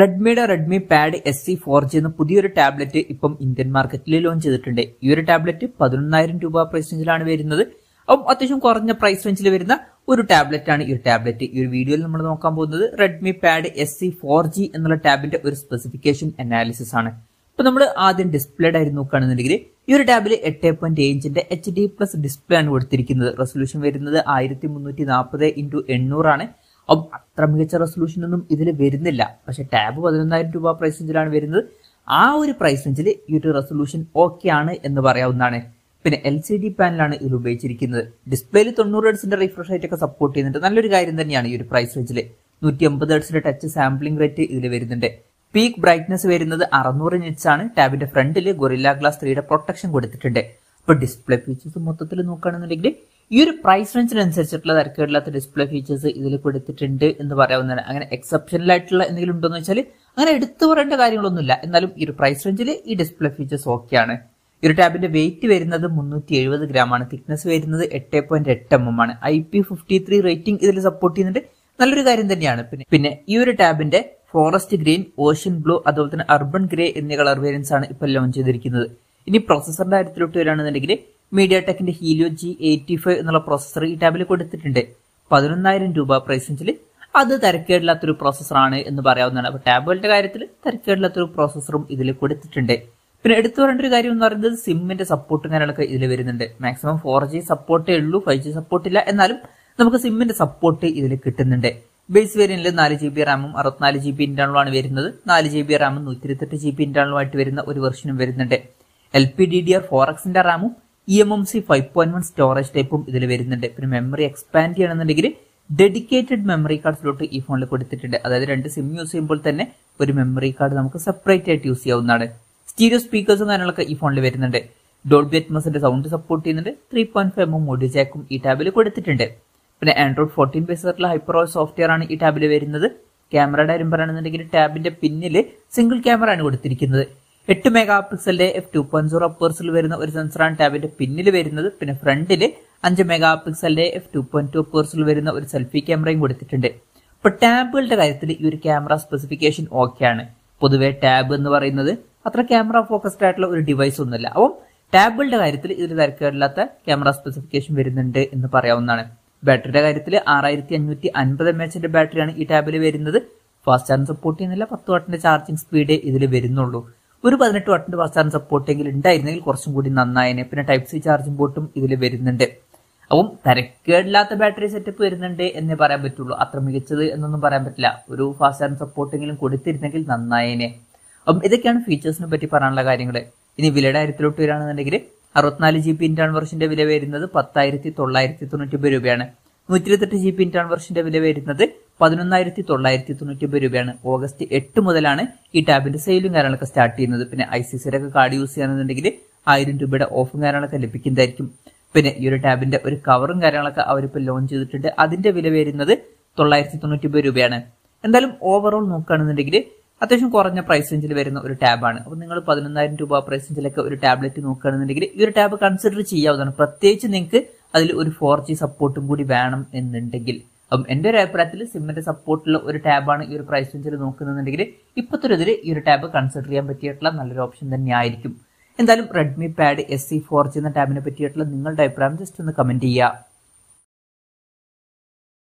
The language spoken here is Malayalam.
റെഡ്മിയുടെ Redmi pad S C four G എന്ന പുതിയൊരു ടാബ്ലറ്റ് ഇപ്പം ഇന്ത്യൻ മാർക്കറ്റിൽ ലോഞ്ച് ചെയ്തിട്ടുണ്ട് ഈ ഒരു ടാബ്ലറ്റ് പതിനൊന്നായിരം രൂപ പ്രൈസ് റേഞ്ചിലാണ് വരുന്നത് അപ്പം അത്യാവശ്യം കുറഞ്ഞ പ്രൈസ് റേഞ്ചിൽ വരുന്ന ഒരു ടാബ്ലറ്റ് ആണ് ഈ ഒരു ടാബ്ലറ്റ് ഈ ഒരു വീഡിയോയിൽ നമ്മൾ നോക്കാൻ പോകുന്നത് Redmi pad S C four G എന്നുള്ള ടാബിന്റെ ഒരു സ്പെസിഫിക്കേഷൻ അനാലിസിസ് ആണ് ഇപ്പൊ നമ്മൾ ആദ്യം ഡിസ്പ്ലേഡ് ആയിരുന്നു നോക്കുകയാണെന്നുണ്ടെങ്കിൽ ഈ ഒരു ടാബിൽ എട്ട് പോയിന്റ് ഏഞ്ചിന്റെ എച്ച് ഡി പ്ലസ് ഡിസ്പ്ലേ ആണ് കൊടുത്തിരിക്കുന്നത് റെസൊല്യൂഷൻ വരുന്നത് ആയിരത്തി മുന്നൂറ്റി നാൽപ്പത് ഇൻറ്റു എണ്ണൂറാണ് ആണ് അത്ര മികച്ച റെസൊല്യൂഷൻ ഒന്നും ഇതിൽ വരുന്നില്ല പക്ഷെ ടാബ് പതിനൊന്നായിരം രൂപ പ്രൈസ് റേഞ്ചിലാണ് വരുന്നത് ആ ഒരു പ്രൈസ് റേഞ്ചിൽ ഈ ഒരു റെസൊല്യൂഷൻ ഓക്കെ ആണ് എന്ന് പറയാവുന്നതാണ് പിന്നെ എൽ സി ഡി പാനലാണ് ഇതിൽ ഉപയോഗിച്ചിരിക്കുന്നത് ഡിസ്പ്ലേയിൽ തൊണ്ണൂറ് ഹെഡ്സിന്റെ റിഫ്രഷ് റേറ്റ് ഒക്കെ സപ്പോർട്ട് ചെയ്യുന്നുണ്ട് നല്ലൊരു കാര്യം തന്നെയാണ് ഈ ഒരു പ്രൈസ് റേഞ്ചിൽ നൂറ്റി അമ്പത് ഹെഡ്സിന്റെ ടച്ച് സാമ്പിളിംഗ് റേറ്റ് ഇതിൽ വരുന്നുണ്ട് പീക്ക് ബ്രൈറ്റ്നസ് വരുന്നത് അറുന്നൂറ് നിറ്റ്സ് ആണ് ടാബിന്റെ ഫ്രണ്ടിൽ ഗൊറില്ല ഗ്ലാസ് ത്രീയുടെ പ്രൊട്ടക്ഷൻ കൊടുത്തിട്ടുണ്ട് അപ്പോൾ ഡിസ്പ്ലേ ഫീച്ചേഴ്സ് മൊത്തത്തിൽ നോക്കുകയാണെന്നുണ്ടെങ്കിൽ ഈ ഒരു പ്രൈസ് റേഞ്ചിനനുസരിച്ചിട്ടുള്ള തിരക്കേടില്ലാത്ത ഡിസ്പ്ലേ ഫീച്ചേഴ്സ് ഇതിൽ കൊടുത്തിട്ടുണ്ട് എന്ന് പറയാവുന്നതാണ് അങ്ങനെ എക്സെപ്ഷനൽ ആയിട്ടുള്ള എന്തെങ്കിലും ഉണ്ടോ എന്ന് വെച്ചാൽ അങ്ങനെ എടുത്തു പറയേണ്ട കാര്യങ്ങളൊന്നുമില്ല എന്നാലും ഈ ഒരു പ്രൈസ് റേഞ്ചിൽ ഈ ഡിസ്പ്ലേ ഫീച്ചേഴ്സ് ഓക്കെയാണ് ഈ ഒരു ടാബിന്റെ വെയിറ്റ് വരുന്നത് മുന്നൂറ്റി എഴുപത് ഗ്രാം ആണ് തിക്നെസ് വരുന്നത് എട്ട് പോയിന്റ് എട്ട് എം എം ആണ് I P fifty three rating ഇതിൽ സപ്പോർട്ട് ചെയ്യുന്നുണ്ട് നല്ലൊരു കാര്യം തന്നെയാണ് പിന്നെ പിന്നെ ഈ ഒരു ടാബിന്റെ ഫോറസ്റ്റ് ഗ്രീൻ ഓഷ്യൻ ബ്ലൂ അതുപോലെ തന്നെ അർബൻ ഗ്രേ എന്നീ കളർ വേരിയൻസ് ആണ് ഇപ്പോൾ ലോഞ്ച് ചെയ്തിരിക്കുന്നത് ഇനി പ്രോസസറിന്റെ കാര്യത്തിലോട്ട് വരികയാണെന്നുണ്ടെങ്കിൽ മീഡിയ ടെക്കിന്റെ ഹീലിയോ ജി എയ്റ്റി ഫൈവ് എന്നുള്ള പ്രോസസ്സർ ഈ ടാബിൽ കൊടുത്തിട്ടുണ്ട് പതിനൊന്നായിരം രൂപ പ്രൈസിൽ അത് തരക്കേടില്ലാത്തൊരു പ്രോസസ്സറാണ് എന്ന് പറയാവുന്നതാണ് അപ്പൊ ടാബുകളുടെ കാര്യത്തിൽ തരക്കേടില്ലാത്തൊരു പ്രോസസ്സറും ഇതിൽ കൊടുത്തിട്ടുണ്ട് പിന്നെ എടുത്തു പറയേണ്ട ഒരു കാര്യം എന്ന് പറയുന്നത് സിമ്മിന്റെ സപ്പോർട്ടും കാര്യങ്ങളൊക്കെ ഇതിൽ വരുന്നുണ്ട് മാക്സിമം ഫോർ ജി സപ്പോർട്ടേ ഉള്ളൂ ഫൈവ് ജി സപ്പോർട്ട് ഇല്ല എന്നാലും നമുക്ക് സിമ്മിന്റെ സപ്പോർട്ട് ഇതിൽ കിട്ടുന്നുണ്ട് ബേസ് വേരിയന്റിൽ നാല് ജി ബി റാമും അറുപത്തിനാല് ജി ബി ഇന്റർണലുമാണ് വരുന്നത് നാല് ജി ബി റാമും നൂറ്റി ഇരുപത്തെട്ട് ജി ബി ഇന്റർണലുമായിട്ട് വരുന്ന ഒരു വെർഷനും വരുന്നുണ്ട് L P D D R four എക്സിന്റെ റാമും E M M C five point one storage ടൈപ്പും ഇതിൽ വരുന്നുണ്ട് പിന്നെ മെമ്മറി എക്സ്പാൻഡ് ചെയ്യണമെന്നുണ്ടെങ്കിൽ ഡെഡിക്കേറ്റഡ് മെമ്മറി കാർഡ് സ്ലോട്ട് ഈ ഫോണിൽ കൊടുത്തിട്ടുണ്ട് അതായത് രണ്ട് സിം യൂസ് ചെയ്യുമ്പോൾ തന്നെ ഒരു മെമ്മറി കാർഡ് നമുക്ക് സെപ്പറേറ്റ് ആയിട്ട് യൂസ് ചെയ്യാവുന്നതാണ് സ്റ്റീരിയോ സ്പീക്കേഴ്സും കാര്യങ്ങളൊക്കെ ഈ ഫോണിൽ വരുന്നുണ്ട് ഡോൾബി അറ്റ്മസിന്റെ സൗണ്ട് സപ്പോർട്ട് ചെയ്യുന്നുണ്ട് three point five M audio ജാക്കും ഈ ടാബിൽ കൊടുത്തിട്ടുണ്ട് പിന്നെ ആൻഡ്രോയിഡ് ഫോർട്ടീൻ ബേസിലുള്ള ഹൈപ്പറോ സോഫ്റ്റ്വെയർ ആണ് ഈ ടാബിൽ വരുന്നത് ക്യാമറയുടെ കാര്യം പറയുകയാണെന്നുണ്ടെങ്കിൽ ടാബിന്റെ പിന്നിൽ സിംഗിൾ ക്യാമറ ആണ് കൊടുത്തിരിക്കുന്നത് എട്ട് മെഗാ പിക്സലിന്റെ എഫ് ടു പോയിന്റ് സീറോ പേഴ്സിൽ വരുന്ന ഒരു സെൻസറാണ് ടാബിന്റെ പിന്നിൽ വരുന്നത് പിന്നെ ഫ്രണ്ടിൽ അഞ്ച് മെഗാ പിക്സലിന്റെ എഫ് ടു പോയിന്റ് ടു പേഴ്സിൽ വരുന്ന ഒരു സെൽഫി ക്യാമറയും കൊടുത്തിട്ടുണ്ട് ഇപ്പൊ ടാബുകളുടെ കാര്യത്തിൽ ഈ ഒരു ക്യാമറ സ്പെസിഫിക്കേഷൻ ആണ് പൊതുവേ ടാബ് എന്ന് പറയുന്നത് അത്ര ക്യാമറ ഫോക്കസ്ഡ് ആയിട്ടുള്ള ഒരു ഡിവൈസ് ഒന്നുമില്ല അപ്പം ടാബുകളുടെ കാര്യത്തിൽ ഇതിൽ തരക്കേടില്ലാത്ത ക്യാമറ സ്പെസിഫിക്കേഷൻ വരുന്നുണ്ട് എന്ന് പറയാവുന്നതാണ് ബാറ്ററിയുടെ കാര്യത്തിൽ ആറായിരത്തി അഞ്ഞൂറ്റി അൻപത് എം എച്ചിന്റെ ബാറ്ററിയാണ് ഈ ടാബിൽ വരുന്നത് ഫാസ്റ്റ് ചാർജ് സപ്പോർട്ട് ചെയ്യുന്നില്ല പത്ത് വാട്ടിന്റെ ചാർജിംഗ് സ്പീഡ് ഇതിൽ വരുന്നുള്ളൂ ഒരു പതിനെട്ട് വാട്ടിന്റെ വാസ്താരം സപ്പോർട്ടെങ്കിലും ഉണ്ടായിരുന്നെങ്കിൽ കുറച്ചും കൂടി നന്നായേനെ പിന്നെ ടൈപ്പ് സി ചാർജിംഗ് പോർട്ടും ഇതിൽ വരുന്നുണ്ട് അപ്പം തരക്കേടില്ലാത്ത ബാറ്ററി സെറ്റപ്പ് വരുന്നുണ്ട് എന്നേ പറയാൻ പറ്റുള്ളൂ അത്ര മികച്ചത് എന്നൊന്നും പറയാൻ പറ്റില്ല ഒരു ഫാസ്റ്റ് ചാർജ് സപ്പോർട്ടെങ്കിലും കൊടുത്തിരുന്നെങ്കിൽ നന്നായേനെ അപ്പം ഇതൊക്കെയാണ് ഫീച്ചേഴ്സിനെ പറ്റി പറയാനുള്ള കാര്യങ്ങൾ ഇനി വിലയുടെ കാര്യത്തിലോട്ട് വരികയാണെന്നുണ്ടെങ്കിൽ അറുപത്തിനാല് ജി ബി ഇൻറ്റാൺ വർഷിന്റെ വില വരുന്നത് പത്തായിരത്തി തൊള്ളായിരത്തി തൊണ്ണൂറ്റി ഒമ്പത് രൂപയാണ് നൂറ്റി ഇരുപത്തെട്ട് ജി ബി ഇൻറ്റാൺ വർഷിന്റെ വില വരുന്നത് പതിനൊന്നായിരത്തി തൊള്ളായിരത്തി തൊണ്ണൂറ്റി രൂപയാണ് ഓഗസ്റ്റ് എട്ട് മുതലാണ് ഈ ടാബിന്റെ സെയിലും കാര്യങ്ങളൊക്കെ സ്റ്റാർട്ട് ചെയ്യുന്നത് പിന്നെ ഐ സി സിയിലൊക്കെ കാർഡ് യൂസ് ചെയ്യാന്നുണ്ടെങ്കിൽ ആയിരം രൂപയുടെ ഓഫും കാര്യങ്ങളൊക്കെ ലഭിക്കുന്നതായിരിക്കും പിന്നെ ഈ ഒരു ടാബിന്റെ ഒരു കവറും കാര്യങ്ങളൊക്കെ അവരിപ്പോൾ ലോഞ്ച് ചെയ്തിട്ടുണ്ട് അതിന്റെ വില വരുന്നത് തൊള്ളായിരത്തി തൊണ്ണൂറ്റി രൂപയാണ് എന്തായാലും ഓവറോൾ നോക്കുകയാണെന്നുണ്ടെങ്കിൽ അത്യാവശ്യം കുറഞ്ഞ പ്രൈസ് റേഞ്ചിൽ വരുന്ന ഒരു ടാബാണ് അപ്പോൾ നിങ്ങൾ പതിനൊന്നായിരം രൂപ പ്രൈസ് റേഞ്ചിലൊക്കെ ഒരു ടാബ്ലറ്റ് നോക്കുകയാണെന്നുണ്ടെങ്കിൽ ഈ ഒരു ടാബ് കൺസിഡർ ചെയ്യാവുന്നതാണ് പ്രത്യേകിച്ച് നിങ്ങൾക്ക് അതിൽ ഒരു ഫോർ സപ്പോർട്ടും കൂടി വേണം എന്നുണ്ടെങ്കിൽ അപ്പം എൻ്റെ ഒരു അഭിപ്രായത്തിൽ സിമ്മിൻ്റെ സപ്പോർട്ടുള്ള ഒരു ടാബാണ് ഈ ഒരു പ്രൈസ് റേഞ്ചിൽ നോക്കുന്നുണ്ടെങ്കിൽ ഇപ്പോഴത്തെ ഒരു ഇതിൽ ഈ ഒരു ടാബ് കൺസിഡർ ചെയ്യാൻ പറ്റിയിട്ടുള്ള നല്ലൊരു ഓപ്ഷൻ തന്നെയായിരിക്കും എന്തായാലും Redmi pad S C four G എന്ന ടാബിനെ പറ്റിയിട്ടുള്ള നിങ്ങളുടെ അഭിപ്രായം ജസ്റ്റ് ഒന്ന് കമൻറ്റ് ചെയ്യുക